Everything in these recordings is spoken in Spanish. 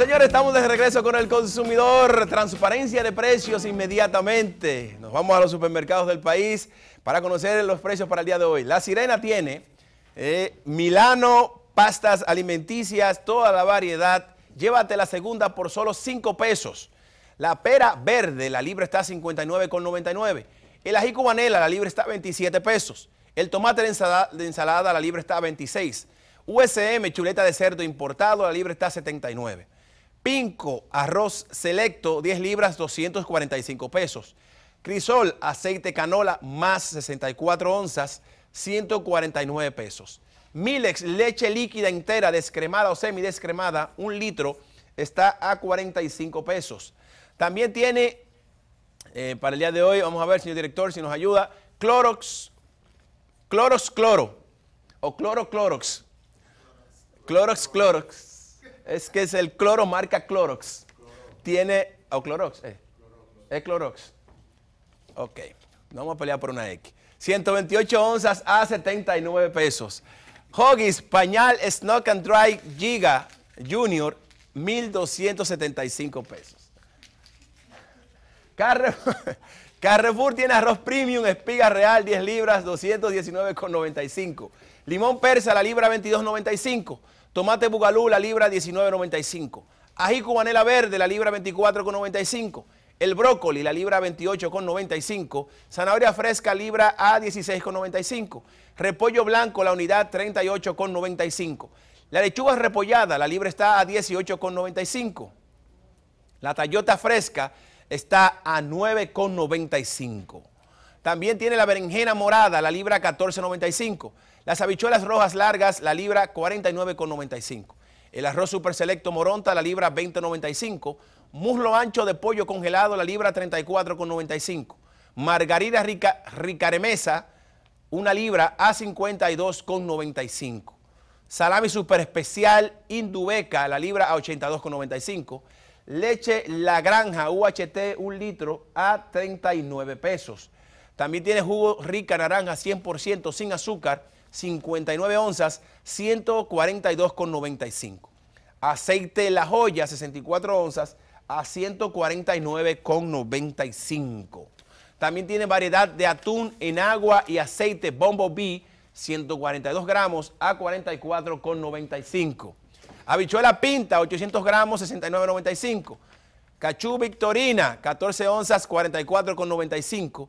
Señores, estamos de regreso con el consumidor. Transparencia de precios inmediatamente. Nos vamos a los supermercados del país para conocer los precios para el día de hoy. La Sirena tiene eh, Milano, pastas alimenticias, toda la variedad. Llévate la segunda por solo 5 pesos. La pera verde, la libre está a 59,99. El ají cubanela, la libre está a 27 pesos. El tomate de ensalada, la libre está a 26. USM, chuleta de cerdo importado, la libre está a 79. Pinco, arroz selecto, 10 libras, 245 pesos. Crisol, aceite canola, más 64 onzas, 149 pesos. Milex, leche líquida entera, descremada o semidescremada, un litro, está a 45 pesos. También tiene, eh, para el día de hoy, vamos a ver, señor director, si nos ayuda, Clorox, Clorox Cloro, o Cloro Clorox, Clorox Clorox, es que es el cloro marca Clorox. Tiene. ¿O Clorox? Eh. Es Clorox. Ok. Vamos a pelear por una X. 128 onzas a 79 pesos. Hoggies, pañal Snock and Dry Giga Junior, 1,275 pesos. Carrefour, Carrefour tiene arroz premium, espiga real, 10 libras, 219,95. Limón persa, la libra, 22,95. Tomate bugalú, la libra 19.95. Ají cubanela verde, la libra 24.95. El brócoli, la libra 28,95. Zanahoria fresca, libra a 16,95. Repollo blanco, la unidad 38,95. La lechuga repollada, la libra está a 18,95. La tallota fresca está a 9,95. También tiene la berenjena morada, la libra 14.95. Las habichuelas rojas largas, la libra 49.95. El arroz super selecto moronta, la libra 20.95. Muslo ancho de pollo congelado, la libra 34.95. Margarita rica, ricaremesa, una libra a 52,95. Salami super especial Indubeca, la libra a 82,95. Leche La Granja UHT, un litro a 39 pesos. También tiene jugo rica naranja 100% sin azúcar, 59 onzas, 142,95. Aceite La Joya 64 onzas a 149,95. También tiene variedad de atún en agua y aceite Bombo B 142 gramos a 44,95. Habichuela pinta, 800 gramos, 69,95. Cachú Victorina, 14 onzas, 44,95.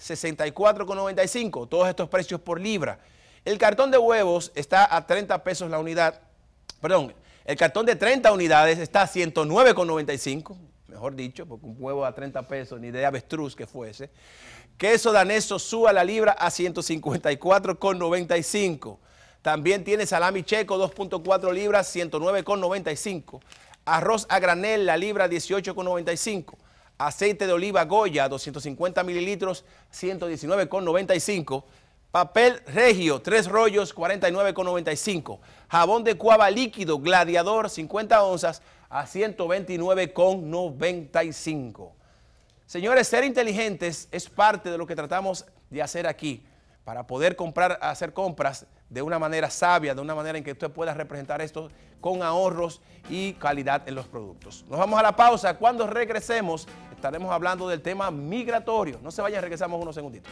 64,95, todos estos precios por libra. El cartón de huevos está a 30 pesos la unidad, perdón, el cartón de 30 unidades está a 109,95, mejor dicho, porque un huevo a 30 pesos, ni de avestruz que fuese. Queso daneso suba la libra a 154,95. También tiene salami checo 2.4 libras, 109,95. Arroz a granel la libra 18,95 aceite de oliva Goya, 250 mililitros, 119,95. Papel regio, 3 rollos, 49,95. Jabón de cuava líquido, gladiador, 50 onzas, a 129,95. Señores, ser inteligentes es parte de lo que tratamos de hacer aquí para poder comprar, hacer compras de una manera sabia, de una manera en que usted pueda representar esto con ahorros y calidad en los productos. Nos vamos a la pausa. Cuando regresemos, estaremos hablando del tema migratorio. No se vayan, regresamos unos segunditos.